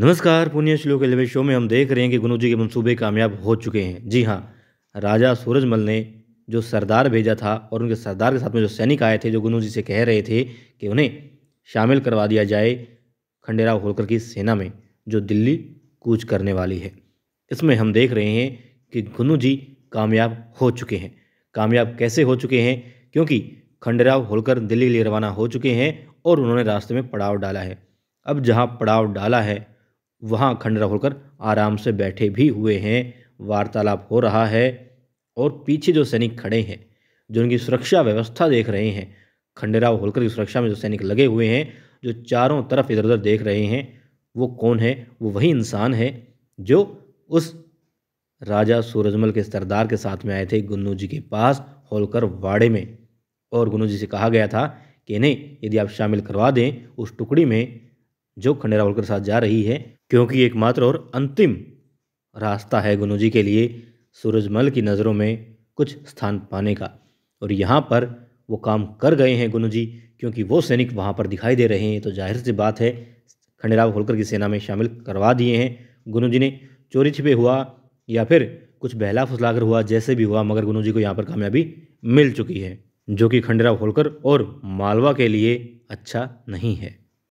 नमस्कार पुण्य श्लोक एलिवे शो में हम देख रहे हैं कि गुरु जी के मंसूबे कामयाब हो चुके हैं जी हाँ राजा सूरजमल ने जो सरदार भेजा था और उनके सरदार के साथ में जो सैनिक आए थे जो गुरु जी से कह रहे थे कि उन्हें शामिल करवा दिया जाए खंडेराव होलकर की सेना में जो दिल्ली कूच करने वाली है इसमें हम देख रहे हैं कि गुनू जी कामयाब हो चुके हैं कामयाब कैसे हो चुके हैं क्योंकि खंडेराव होलकर दिल्ली के लिए रवाना हो चुके हैं और उन्होंने रास्ते में पड़ाव डाला है अब जहाँ पड़ाव डाला है वहाँ खंडरा होकर आराम से बैठे भी हुए हैं वार्तालाप हो रहा है और पीछे जो सैनिक खड़े हैं जो उनकी सुरक्षा व्यवस्था देख रहे हैं खंडेराव होलकर की सुरक्षा में जो सैनिक लगे हुए हैं जो चारों तरफ इधर उधर देख रहे हैं वो कौन है वो वही इंसान है जो उस राजा सूरजमल के सरदार के साथ में आए थे गुन्नू जी के पास होलकर वाड़े में और गुन्नू जी से कहा गया था कि नहीं यदि आप शामिल करवा दें उस टुकड़ी में जो खंडेराव होलकर साथ जा रही है क्योंकि एकमात्र और अंतिम रास्ता है जी के लिए सूरजमल की नज़रों में कुछ स्थान पाने का और यहाँ पर वो काम कर गए हैं जी क्योंकि वो सैनिक वहाँ पर दिखाई दे रहे हैं तो जाहिर सी बात है खंडेराव होलकर की सेना में शामिल करवा दिए हैं जी ने चोरी छिपे हुआ या फिर कुछ बहला फुसलाकर हुआ जैसे भी हुआ मगर जी को यहाँ पर कामयाबी मिल चुकी है जो कि खंडेराव होलकर और मालवा के लिए अच्छा नहीं है